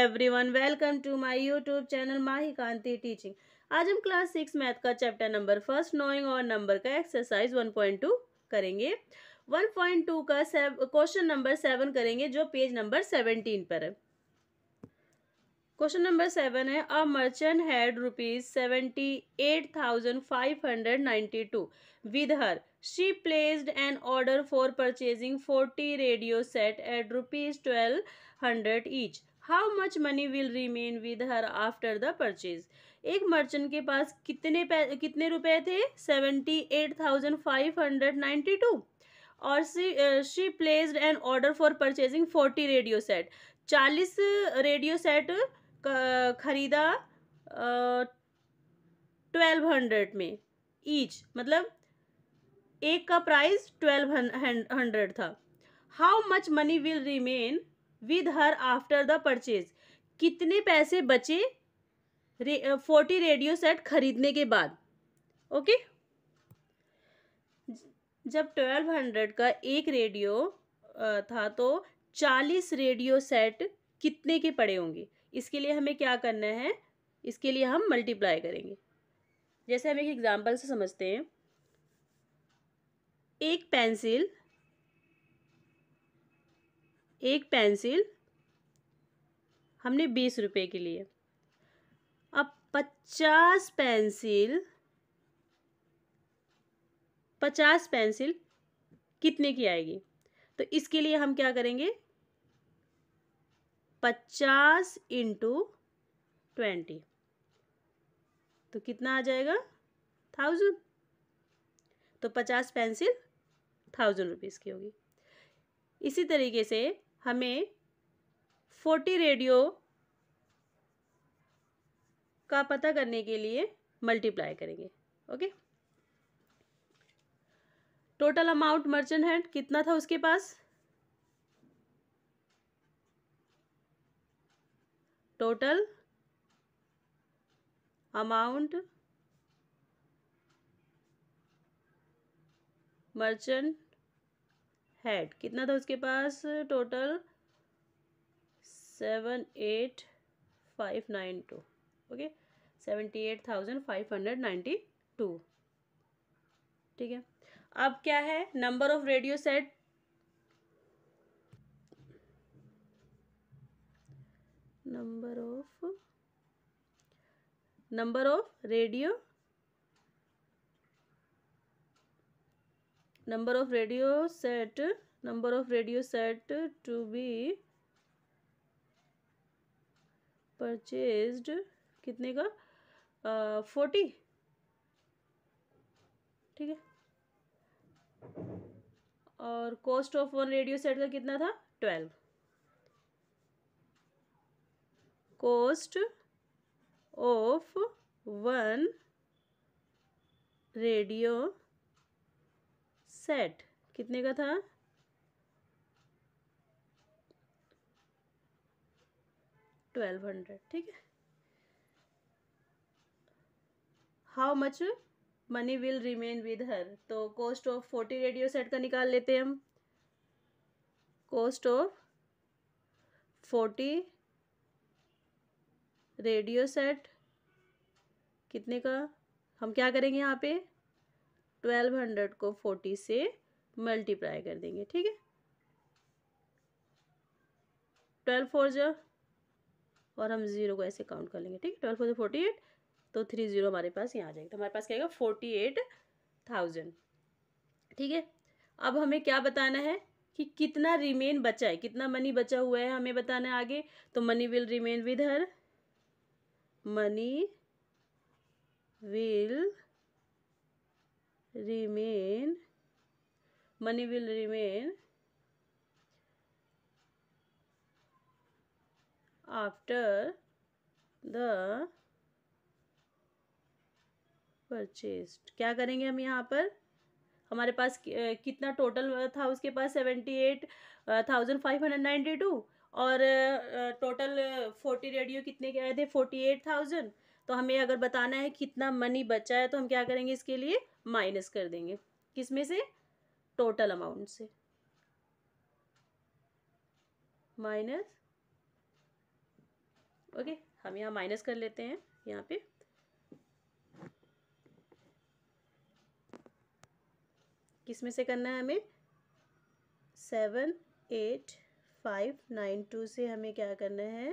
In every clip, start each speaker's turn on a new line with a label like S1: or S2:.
S1: everyone welcome to my YouTube channel Mahi Kanti teaching आज हम class six math का chapter number first knowing our number का exercise one point two करेंगे one point two का question number seven करेंगे जो page number seventeen पर है क्वेश्चन नंबर सेवन है a merchant had rupees seventy eight thousand five hundred ninety two with her she placed an order for purchasing 40 radio set at rupees 1200 each how much money will remain with her after the purchase एक merchant के पास कितने कितने रुपए थे seventy eight thousand five hundred ninety two और सी she placed an order for purchasing forty radio set चालीस रेडियो सेट खरीदा ट्वेल्व हंड्रेड में ईच मतलब एक का प्राइस ट्वेल्व हंड्रेड था how much money will remain with her after the purchase कितने पैसे बचे फोर्टी रेडियो सेट खरीदने के बाद ओके जब ट्वेल्व हंड्रेड का एक रेडियो था तो चालीस रेडियो सेट कितने के पड़े होंगे इसके लिए हमें क्या करना है इसके लिए हम मल्टीप्लाई करेंगे जैसे हम एक एग्जाम्पल से समझते हैं एक पेंसिल एक पेंसिल हमने बीस रुपए के लिए अब पचास पेंसिल पचास पेंसिल कितने की आएगी तो इसके लिए हम क्या करेंगे पचास इंटू ट्वेंटी तो कितना आ जाएगा थाउजेंड तो पचास पेंसिल थाउजेंड रुपीज़ की होगी इसी तरीके से हमें फोर्टी रेडियो का पता करने के लिए मल्टीप्लाई करेंगे okay total amount merchant hand कितना था उसके पास टोटल अमाउंट मर्चेंट हैड कितना था उसके पास total seven eight five nine two okay seventy eight thousand five hundred ninety two ठीक है अब क्या है number of radio set number of number of radio number of radio set number of radio set to be purchased कितने का forty uh, ठीक है और cost of one radio set का कितना था twelve cost of one radio set कितने का था ट्वेल्व हंड्रेड ठीक है how much money will remain with her तो cost of forty radio set का निकाल लेते हैं हम cost of forty radio set कितने का हम क्या करेंगे यहाँ पे ट्वेल्व हंड्रेड को फोर्टी से मल्टीप्लाई कर देंगे ठीक है ट्वेल्व फोर जो और हम ज़ीरो को ऐसे काउंट कर लेंगे ठीक है ट्वेल्व फोर जो फोर्टी एट तो थ्री ज़ीरो हमारे पास यहाँ आ जाएगा तो हमारे पास क्या आएगा फोर्टी एट थाउजेंड ठीक है अब हमें क्या बताना है कि कितना रिमेन बचा है कितना मनी बचा हुआ है हमें बताना है आगे तो money will remain with her money will remain money will remain after the purchased क्या करेंगे हम यहाँ पर हमारे पास कितना टोटल था उसके पास seventy eight thousand five hundred ninety two और टोटल फोर्टी रेडियो कितने के आए थे फोर्टी एट थाउजेंड तो हमें अगर बताना है कितना मनी बचा है तो हम क्या करेंगे इसके लिए माइनस कर देंगे किस में से टोटल अमाउंट से माइनस ओके हम यहाँ माइनस कर लेते हैं यहाँ पे किस में से करना है हमें seven eight five nine two से हमें क्या करना है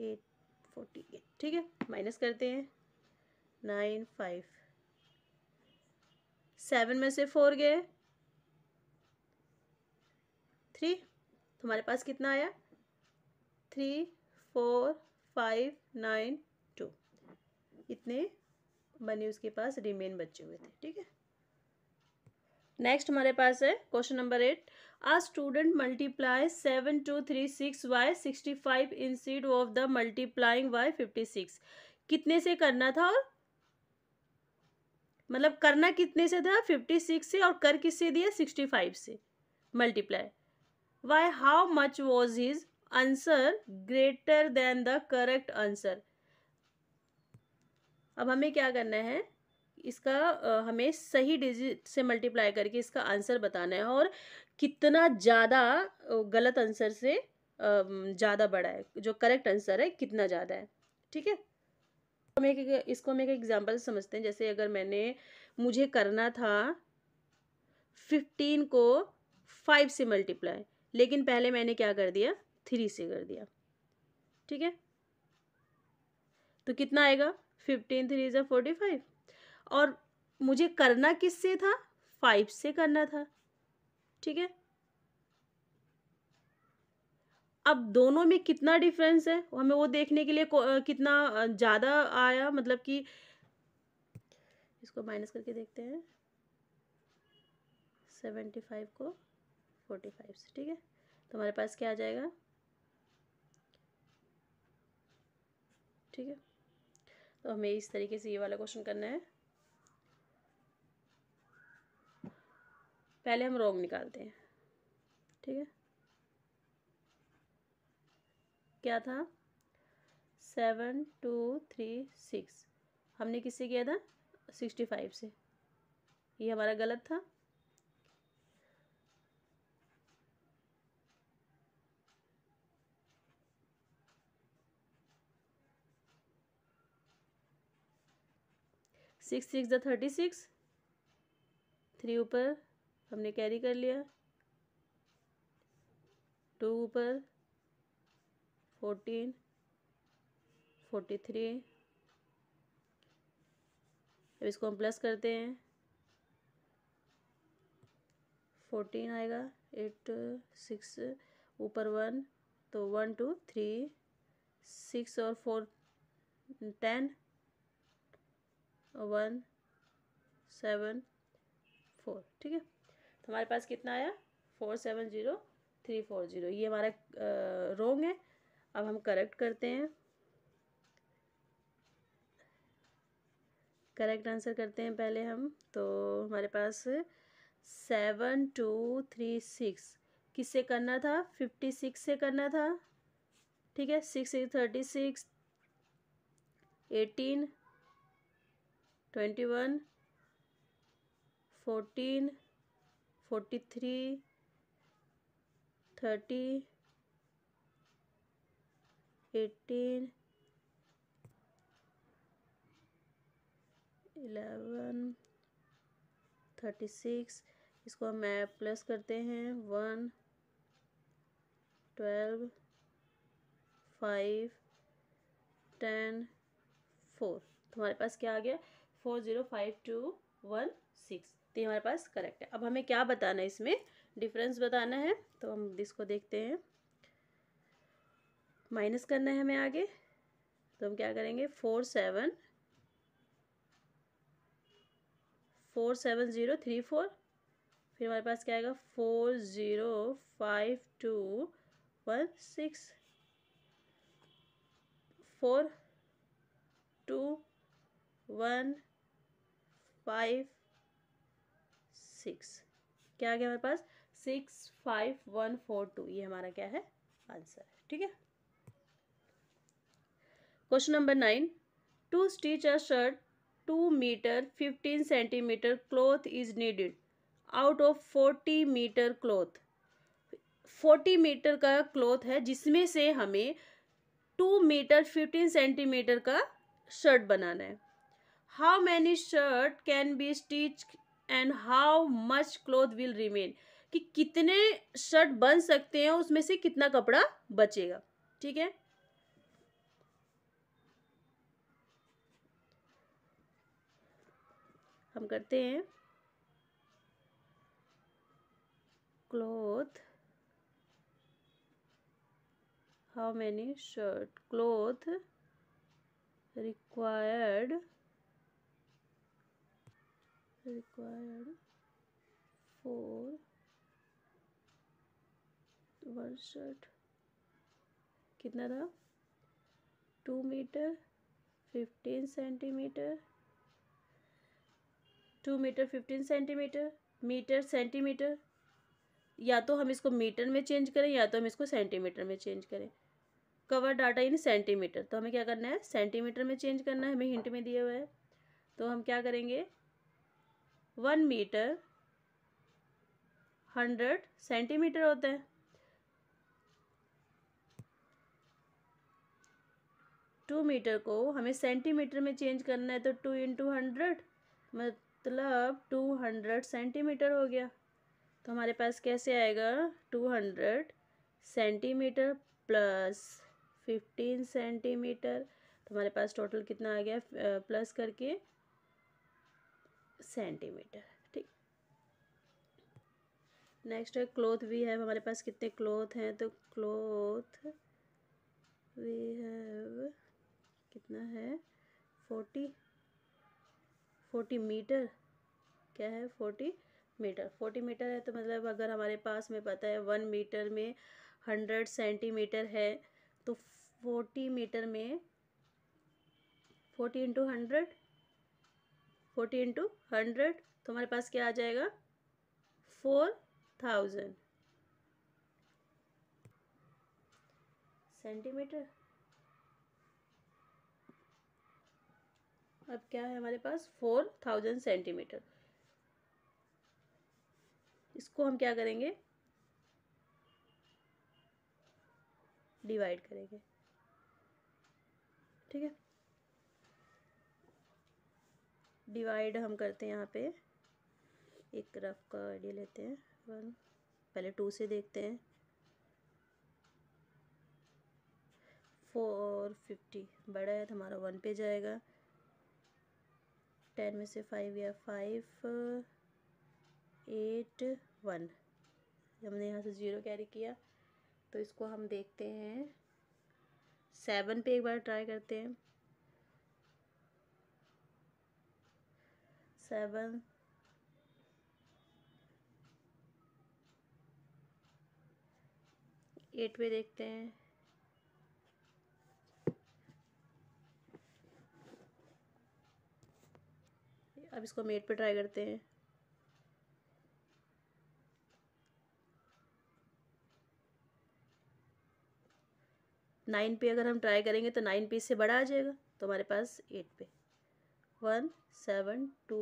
S1: एट फोर्टी एट ठीक है माइनस करते हैं नाइन फाइव सेवन में से फोर गए थ्री तुम्हारे हमारे पास कितना आया three four five nine two इतने बने उसके पास रिमेन बचे हुए थे ठीक है नेक्स्ट हमारे पास है question number eight a student multiply seven two three six by sixty five instead of the multiplying by fifty six कितने से करना था और मतलब करना कितने से था फिफ्टी सिक्स से और कर किससे दिया सिक्सटी फाइव से multiply by how much was his answer greater than the correct answer अब हमें क्या करना है इसका हमें सही डिजिट से मल्टीप्लाई करके इसका आंसर बताना है और कितना ज़्यादा गलत आंसर से ज़्यादा बड़ा है जो करेक्ट आंसर है कितना ज़्यादा है ठीक है हम एक इसको हम एक एग्जाम्पल समझते हैं जैसे अगर मैंने मुझे करना था फिफ्टीन को फाइव से मल्टीप्लाई लेकिन पहले मैंने क्या कर दिया थ्री से कर दिया ठीक है तो कितना आएगा फिफ्टीन थ्री जो फोर्टी फाइव और मुझे करना किस से था फाइव से करना था ठीक है अब दोनों में कितना डिफरेंस है हमें वो देखने के लिए कितना ज़्यादा आया मतलब कि इसको माइनस करके देखते हैं सेवेंटी फाइव को फोर्टी फाइव से ठीक है तो हमारे पास क्या आ जाएगा ठीक है तो हमें इस तरीके से ये वाला क्वेश्चन करना है पहले हम रोंग निकालते हैं ठीक है क्या था सेवन टू थ्री सिक्स हमने किससे किया था सिक्सटी फाइव से ये हमारा गलत था six six the thirty six three ऊपर हमने कैरी कर लिया टू ऊपर फोर्टीन फोर्टी थ्री अब इसको हम प्लस करते हैं फोर्टीन आएगा एट सिक्स ऊपर वन तो वन टू थ्री सिक्स और four ten one seven four ठीक है तो हमारे पास कितना आया four seven zero three four zero ये हमारा रोंग है अब हम करेक्ट करते हैं करेक्ट आंसर करते हैं पहले हम तो हमारे पास सेवन टू थ्री सिक्स किससे करना था फिफ्टी सिक्स से करना था ठीक है six thirty six eighteen twenty one fourteen forty three thirty eighteen eleven thirty six इसको हम प्लस करते हैं one twelve five ten four तो हमारे पास क्या आ गया four zero five two one six तो ये हमारे पास करेक्ट है अब हमें क्या बताना है इसमें डिफरेंस बताना है तो हम इसको देखते हैं माइनस करना है हमें आगे तो हम क्या करेंगे four seven four seven zero three four फिर हमारे पास क्या आएगा four zero five two one six four two one five six क्या आ गया हमारे पास six five one four two ये हमारा क्या है आंसर ठीक है question number nine to stitch a shirt two meter fifteen centimeter cloth is needed out of forty meter cloth forty meter का क्लोथ है जिसमें से हमें टू मीटर फिफ्टीन सेंटीमीटर का शर्ट बनाना है how many shirt can be stitch and how much cloth will remain कि कितने शर्ट बन सकते हैं उसमें से कितना कपड़ा बचेगा ठीक है हम करते हैं cloth how many shirt cloth required required for one shirt कितना था two meter fifteen centimeter two meter fifteen centimeter meter centimeter या तो हम इसको मीटर में चेंज करें या तो हम इसको सेंटीमीटर में चेंज करें कवर डाटा इन सेंटीमीटर तो हमें क्या करना है सेंटीमीटर में चेंज करना है हमें हिंट में दिया हुआ है तो हम क्या करेंगे वन मीटर हंड्रेड सेंटीमीटर होता है टू मीटर को हमें सेंटीमीटर में चेंज करना है तो टू इंटू हंड्रेड मतलब मतलब टू हंड्रेड सेंटीमीटर हो गया तो हमारे पास कैसे आएगा two hundred centimeter plus fifteen centimeter तो हमारे पास टोटल कितना आ गया प्लस करके सेंटीमीटर ठीक नेक्स्ट है क्लोथ वी है हमारे पास कितने क्लोथ हैं तो क्लोथ वी हैव कितना है फोर्टी फोर्टी मीटर क्या है फोर्टी मीटर फोर्टी मीटर है तो मतलब अगर हमारे पास में पता है वन मीटर में हंड्रेड सेंटीमीटर है तो फोर्टी मीटर में forty into hundred forty into hundred तो हमारे पास क्या आ जाएगा फोर थाउजेंड सेंटीमीटर अब क्या है हमारे पास फोर थाउजेंड सेंटीमीटर इसको हम क्या करेंगे डिवाइड करेंगे ठीक है डिवाइड हम करते हैं यहाँ पे एक रफ का आइडिया लेते हैं वन पहले टू से देखते हैं फोर फिफ्टी बड़ा है तो हमारा वन पे जाएगा टेन में से फाइव या फाइव एट वन हमने यहाँ से ज़ीरो कैरी किया तो इसको हम देखते हैं सेवन पे एक बार ट्राई करते हैं सेवन एट पे देखते हैं अब इसको हम एट पे ट्राई करते हैं नाइन पे अगर हम ट्राई करेंगे तो नाइन पे इससे बड़ा आ जाएगा तो हमारे पास एट पे one seven two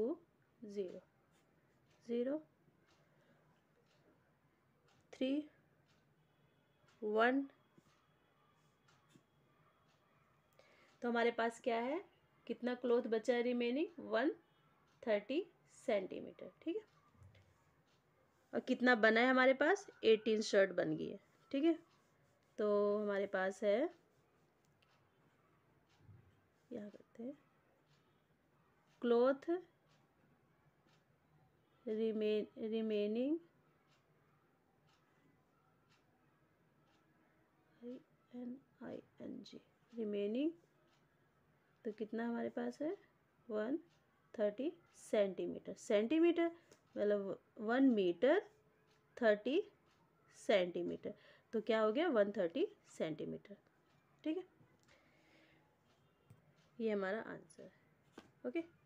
S1: zero zero three one तो हमारे पास क्या है कितना क्लोथ बचा है रिमेनिंग वन थर्टी सेंटीमीटर ठीक है और कितना बना है हमारे पास एटीन शर्ट बन गई है ठीक है तो हमारे पास है यहाँ करते हैं cloth remain remaining I N I N G remaining तो कितना हमारे पास है वन थर्टी सेंटीमीटर सेंटीमीटर मतलब वन मीटर थर्टी सेंटीमीटर तो क्या हो गया वन थर्टी सेंटीमीटर ठीक है ये हमारा आंसर है ओके